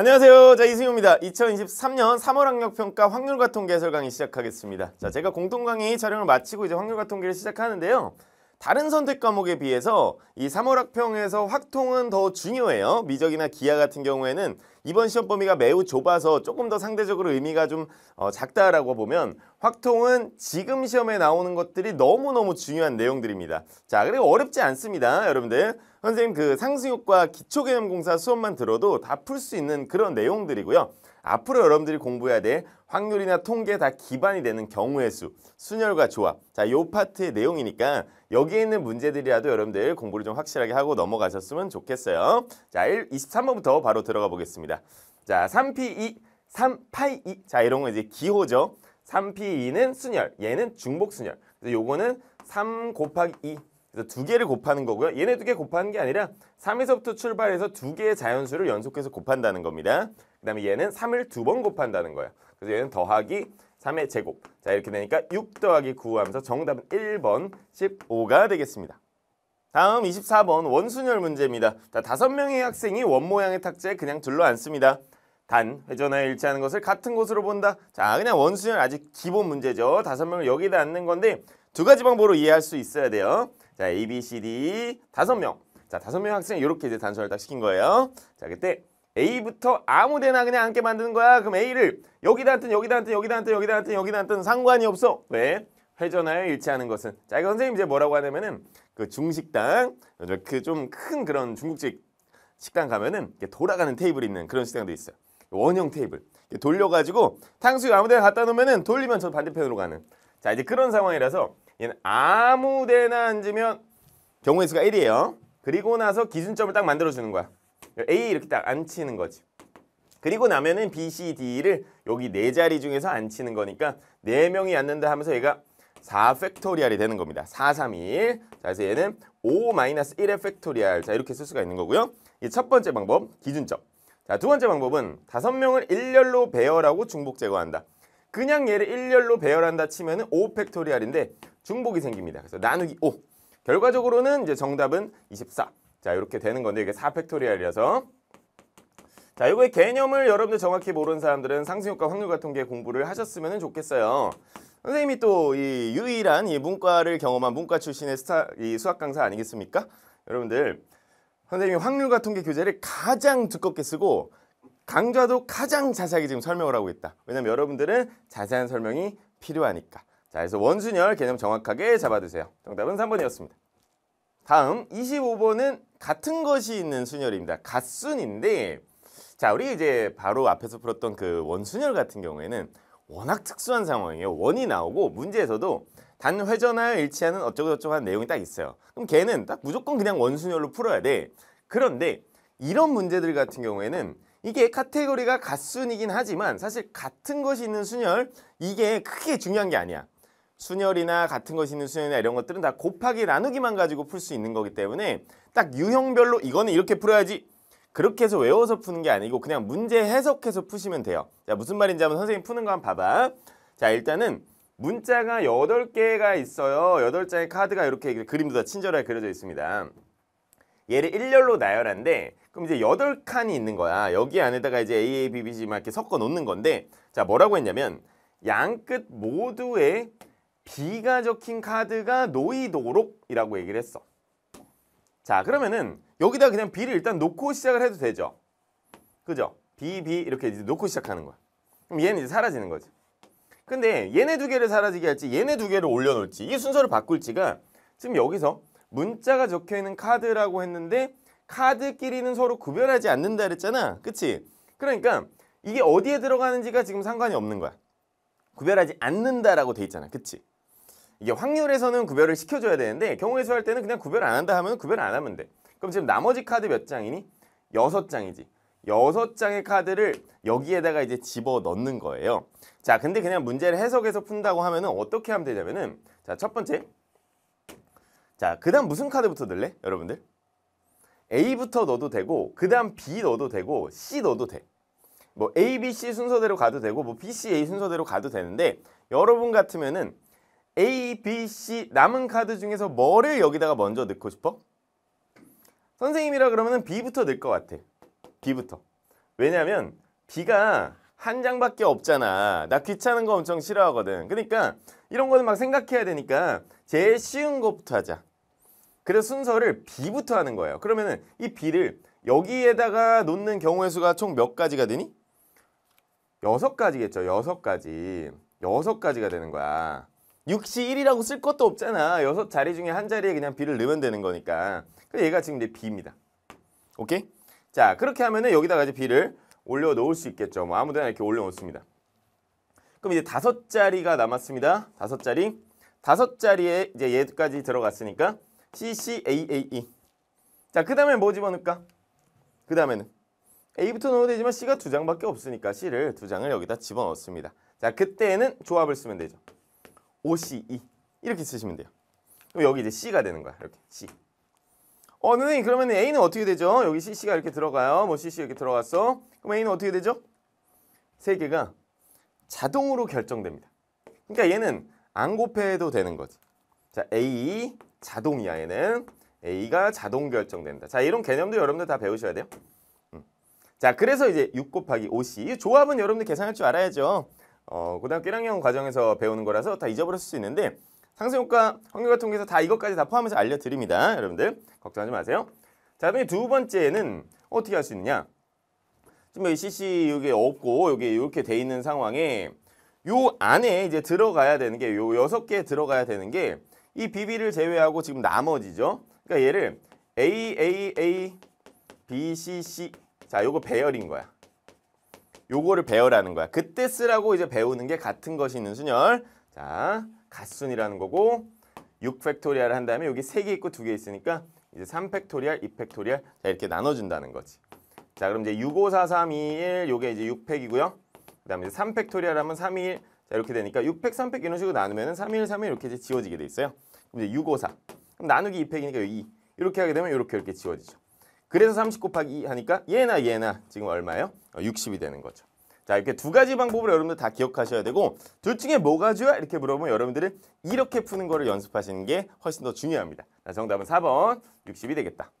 안녕하세요. 자, 이승효입니다. 2023년 3월 학력평가 확률과 통계 해설 강의 시작하겠습니다. 자, 제가 공통 강의 촬영을 마치고 이제 확률과 통계를 시작하는데요. 다른 선택 과목에 비해서 이 3월 학평에서 확통은 더 중요해요. 미적이나 기하 같은 경우에는 이번 시험 범위가 매우 좁아서 조금 더 상대적으로 의미가 좀 어, 작다라고 보면 확통은 지금 시험에 나오는 것들이 너무너무 중요한 내용들입니다. 자, 그리고 어렵지 않습니다. 여러분들 선생님 그상수육과 기초개념공사 수업만 들어도 다 풀 수 있는 그런 내용들이고요. 앞으로 여러분들이 공부해야 될 확률이나 통계 다 기반이 되는 경우의 수, 순열과 조합. 자, 요 파트의 내용이니까 여기에 있는 문제들이라도 여러분들 공부를 좀 확실하게 하고 넘어가셨으면 좋겠어요. 자, 1, 23번부터 바로 들어가 보겠습니다. 자, 3P2, 3파이2. 자, 이런 건 이제 기호죠. 3P2는 순열, 얘는 중복 순열. 요거는 3 곱하기 2. 그래서 두 개를 곱하는 거고요. 얘네 두 개 곱하는 게 아니라 3에서부터 출발해서 두 개의 자연수를 연속해서 곱한다는 겁니다. 그 다음에 얘는 3을 두 번 곱한다는 거예요. 그래서 얘는 더하기 3의 제곱. 자 이렇게 되니까 6 더하기 9 하면서 정답은 1번 15가 되겠습니다. 다음 24번 원순열 문제입니다. 자, 5명의 학생이 원 모양의 탁자에 그냥 둘러앉습니다. 단, 회전하여 일치하는 것을 같은 곳으로 본다. 자, 그냥 원순열 아직 기본 문제죠. 다섯 명을 여기다 앉는 건데 두 가지 방법으로 이해할 수 있어야 돼요. 자, A, B, C, D 다섯 명. 자, 다섯 명 학생 이렇게 이제 단서를 딱 시킨 거예요. 자, 그때 A부터 아무데나 그냥 앉게 만드는 거야. 그럼 A를 여기다 앉든 여기다 앉든 여기다 앉든 여기다 앉든 여기다 앉든 상관이 없어. 왜? 회전하여 일치하는 것은. 자, 이거 선생님 이제 뭐라고 하냐면은 그 중식당 그좀 큰 그런 중국집 식당 가면은 이렇게 돌아가는 테이블 있는 그런 식당도 있어요. 원형 테이블. 돌려가지고 탕수육 아무데나 갖다 놓으면은 돌리면 저 반대편으로 가는. 자, 이제 그런 상황이라서 얘는 아무 데나 앉으면 경우의 수가 1이에요. 그리고 나서 기준점을 딱 만들어주는 거야. A 이렇게 딱 앉히는 거지. 그리고 나면은 B, C, D를 여기 네 자리 중에서 앉히는 거니까 네 명이 앉는다 하면서 얘가 4 팩토리알이 되는 겁니다. 4, 3, 1. 자, 그래서 얘는 5 마이너스 1의 팩토리알. 자, 이렇게 쓸 수가 있는 거고요. 이 첫 번째 방법, 기준점. 자, 두 번째 방법은 다섯 명을 일렬로 배열하고 중복 제거한다. 그냥 얘를 일렬로 배열한다 치면은 5 팩토리알인데 중복이 생깁니다. 그래서 나누기 5. 결과적으로는 이제 정답은 24. 자, 이렇게 되는 건데 이게 4팩토리얼이라서 자, 이거의 개념을 여러분들 정확히 모르는 사람들은 상승효과 확률과 통계 공부를 하셨으면 좋겠어요. 선생님이 또 이 유일한 이 문과를 경험한 문과 출신의 스타 이 수학 강사 아니겠습니까? 여러분들 선생님이 확률과 통계 교재를 가장 두껍게 쓰고 강좌도 가장 자세하게 지금 설명을 하고 있다. 왜냐면 여러분들은 자세한 설명이 필요하니까. 자, 그래서 원순열 개념 정확하게 잡아두세요. 정답은 3번이었습니다. 다음 25번은 같은 것이 있는 순열입니다. 갓순인데 자, 우리 이제 바로 앞에서 풀었던 그 원순열 같은 경우에는 워낙 특수한 상황이에요. 원이 나오고 문제에서도 단 회전하여 일치하는 어쩌고저쩌고 하는 내용이 딱 있어요. 그럼 걔는 딱 무조건 그냥 원순열로 풀어야 돼. 그런데 이런 문제들 같은 경우에는 이게 카테고리가 갓순이긴 하지만 사실 같은 것이 있는 순열 이게 크게 중요한 게 아니야. 순열이나 같은 것이 있는 순열이나 이런 것들은 다 곱하기 나누기만 가지고 풀 수 있는 거기 때문에 딱 유형별로 이거는 이렇게 풀어야지 그렇게 해서 외워서 푸는 게 아니고 그냥 문제 해석해서 푸시면 돼요. 자 무슨 말인지 한번 선생님 푸는 거 한번 봐봐. 자 일단은 문자가 여덟 개가 있어요. 여덟 장의 카드가 이렇게 그림도 다 친절하게 그려져 있습니다. 얘를 일렬로 나열한데 그럼 이제 여덟 칸이 있는 거야. 여기 안에다가 이제 A, A, B, B, C 막 이렇게 섞어 놓는 건데 자 뭐라고 했냐면 양 끝 모두의 B가 적힌 카드가 노이도록이라고 얘기를 했어. 자 그러면은 여기다 그냥 B를 일단 놓고 시작을 해도 되죠. 그죠? B, B 이렇게 이제 놓고 시작하는 거야. 그럼 얘는 이제 사라지는 거지. 근데 얘네 두 개를 사라지게 할지 얘네 두 개를 올려놓을지 이 순서를 바꿀지가 지금 여기서 문자가 적혀있는 카드라고 했는데 카드끼리는 서로 구별하지 않는다 그랬잖아. 그치? 그러니까 이게 어디에 들어가는지가 지금 상관이 없는 거야. 구별하지 않는다라고 돼 있잖아. 그치? 이게 확률에서는 구별을 시켜줘야 되는데 경우에수할 때는 그냥 구별 안 한다 하면 구별 안 하면 돼. 그럼 지금 나머지 카드 몇 장이니? 여섯 장이지. 여섯 장의 카드를 여기에다가 이제 집어 넣는 거예요. 자, 근데 그냥 문제를 해석해서 푼다고 하면은 어떻게 하면 되냐면은 자, 첫 번째. 자, 그다음 무슨 카드부터 넣을래? 여러분들? A부터 넣어도 되고 그다음 B 넣어도 되고 C 넣어도 돼. 뭐 A, B, C 순서대로 가도 되고 뭐 B, C, A 순서대로 가도 되는데 여러분 같으면은 A, B, C 남은 카드 중에서 뭐를 여기다가 먼저 넣고 싶어? 선생님이라 그러면 B부터 넣을 것 같아. B부터. 왜냐면 B가 한 장밖에 없잖아. 나 귀찮은 거 엄청 싫어하거든. 그러니까 이런 거는 막 생각해야 되니까 제일 쉬운 것부터 하자. 그래서 순서를 B부터 하는 거예요. 그러면이 B를 여기에다가 놓는 경우의 수가 총 몇 가지가 되니? 여섯 가지겠죠. 여섯 가지. 여섯 가지가 되는 거야. 6시 1이라고 쓸 것도 없잖아. 여섯 자리 중에 한 자리에 그냥 B를 넣으면 되는 거니까. 얘가 지금 내 B입니다. 오케이? 자, 그렇게 하면은 여기다가 이제 B를 올려놓을 수 있겠죠. 뭐 아무데나 이렇게 올려놓습니다. 그럼 이제 다섯 자리가 남았습니다. 다섯 자리. 다섯 자리에 이제 얘까지 들어갔으니까 CCAAE. 자, 그 다음에 뭐 집어넣을까? 그 다음에는 A부터 넣어도 되지만 C가 두 장밖에 없으니까 C를 두 장을 여기다 집어넣습니다. 자, 그때는 조합을 쓰면 되죠. OCE 이렇게 쓰시면 돼요. 그럼 여기 이제 C가 되는 거야. 이렇게 C. 어, 선생님 그러면 A는 어떻게 되죠? 여기 CC가 이렇게 들어가요. 뭐 CC 이렇게 들어갔어. 그럼 A는 어떻게 되죠? 세 개가 자동으로 결정됩니다. 그러니까 얘는 안 곱해도 되는 거지. 자, A 자동이야 얘는. A가 자동 결정된다. 자, 이런 개념도 여러분들 다 배우셔야 돼요. 음. 자, 그래서 이제 6 곱하기 5C. 조합은 여러분들 계산할 줄 알아야죠. 어, 고등학교 1학년 과정에서 배우는 거라서 다 잊어버렸을 수 있는데 상승효과, 환경과 통계에서 다 이것까지 다 포함해서 알려드립니다. 여러분들 걱정하지 마세요. 자, 그럼 두 번째는 어떻게 할 수 있느냐? 지금 여기 CC 이게 없고 여기 이렇게 돼 있는 상황에 요 안에 이제 들어가야 되는 게 요 여섯 개 들어가야 되는 게 이 BB를 제외하고 지금 나머지죠. 그러니까 얘를 A A A B C C 자 요거 배열인 거야. 요거를 배열하는 거야. 그때 쓰라고 이제 배우는 게 같은 것이 있는 순열. 자, 갓순이라는 거고 6팩토리얼 한 다음에 여기 3개 있고 2개 있으니까 이제 3팩토리얼, 2팩토리얼 자 이렇게 나눠준다는 거지. 자, 그럼 이제 6, 5, 4, 3, 2, 1 요게 이제 6팩이고요. 그 다음에 이제 3팩토리얼 하면 3, 2, 1 자, 이렇게 되니까 6팩, 3팩 이런 식으로 나누면 은 3, 1, 3, 1 이렇게 이제 지워지게 돼 있어요. 그럼 이제 6, 5, 4 그럼 나누기 2팩이니까 여기 2 이렇게 하게 되면 이렇게 이렇게 지워지죠. 그래서 30 곱하기 2 하니까 얘나 얘나 지금 얼마예요? 60이 어, 되는 거죠. 자 이렇게 두 가지 방법을 여러분들 다 기억하셔야 되고 둘 중에 뭐가 좋아? 이렇게 물어보면 여러분들은 이렇게 푸는 거를 연습하시는 게 훨씬 더 중요합니다. 자, 정답은 4번 60이 되겠다.